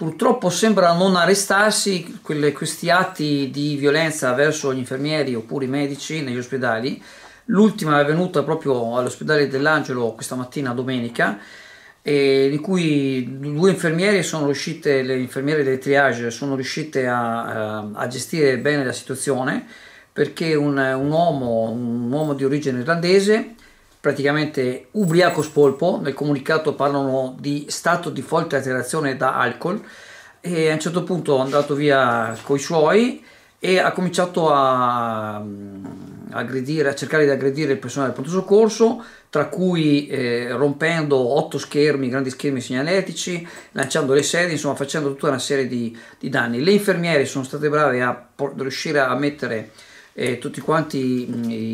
Purtroppo sembra non arrestarsi quelle, questi atti di violenza verso gli infermieri oppure i medici negli ospedali. L'ultima è avvenuta proprio all'ospedale dell'Angelo questa mattina, domenica, in cui due infermieri sono riuscite, le infermiere del triage, sono riuscite a, a, gestire bene la situazione perché un, un, uomo, un uomo di origine irlandese praticamente ubriaco spolpo, nel comunicato parlano di stato di forte alterazione da alcol e a un certo punto è andato via coi suoi e ha cominciato a, mm, aggredire, a cercare di aggredire il personale del pronto soccorso, tra cui eh, rompendo otto schermi, grandi schermi segnaletici, lanciando le sedie, insomma facendo tutta una serie di, di danni. Le infermiere sono state brave a riuscire a mettere eh, tutti quanti mm, i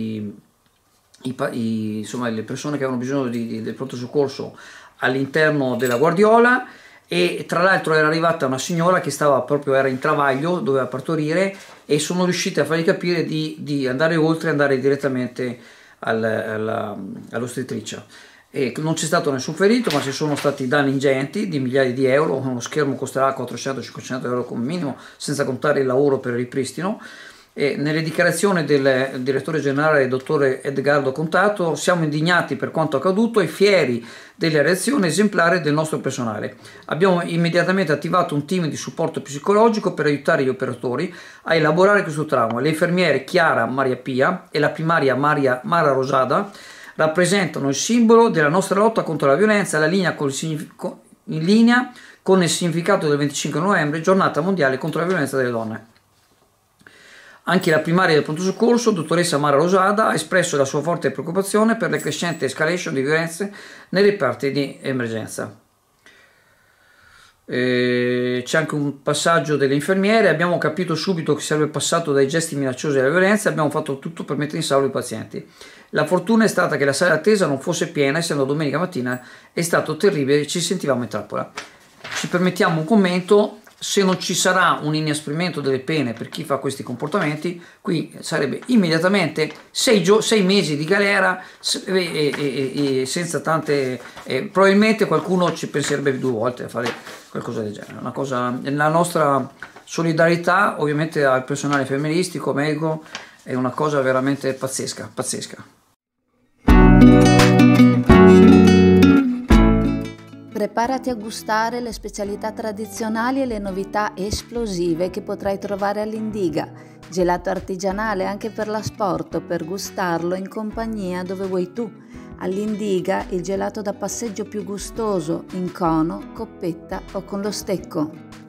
i, i, insomma, le persone che avevano bisogno di, di, del pronto soccorso all'interno della Guardiola e tra l'altro era arrivata una signora che stava proprio era in travaglio, doveva partorire e sono riuscite a fargli capire di, di andare oltre e andare direttamente al, alla, all'ostetricia. E non c'è stato nessun ferito, ma ci sono stati danni ingenti di migliaia di euro. Uno schermo costerà 400-500 euro come minimo, senza contare il lavoro per il ripristino. E nelle dichiarazioni del direttore generale, dottore Edgardo Contato, siamo indignati per quanto accaduto e fieri della reazione esemplare del nostro personale. Abbiamo immediatamente attivato un team di supporto psicologico per aiutare gli operatori a elaborare questo trauma. Le infermiere Chiara Maria Pia e la primaria Maria Mara Rosada rappresentano il simbolo della nostra lotta contro la violenza la linea in linea con il significato del 25 novembre, giornata mondiale contro la violenza delle donne. Anche la primaria del pronto soccorso, dottoressa Mara Rosada, ha espresso la sua forte preoccupazione per la crescente escalation di violenze nei reparti di emergenza. Eh, c'è anche un passaggio delle infermiere, abbiamo capito subito che sarebbe passato dai gesti minacciosi alla violenza, e abbiamo fatto tutto per mettere in salvo i pazienti. La fortuna è stata che la sala attesa non fosse piena, essendo domenica mattina è stato terribile, ci sentivamo in trappola. Ci permettiamo un commento se non ci sarà un inasprimento delle pene per chi fa questi comportamenti, qui sarebbe immediatamente sei mesi di galera e, e, e, senza tante... probabilmente qualcuno ci penserebbe due volte a fare qualcosa del genere. Cosa, la nostra solidarietà ovviamente al personale femministico, medico, è una cosa veramente pazzesca, pazzesca. Preparati a gustare le specialità tradizionali e le novità esplosive che potrai trovare all'Indiga. Gelato artigianale anche per l'asporto, per gustarlo in compagnia dove vuoi tu. All'Indiga il gelato da passeggio più gustoso, in cono, coppetta o con lo stecco.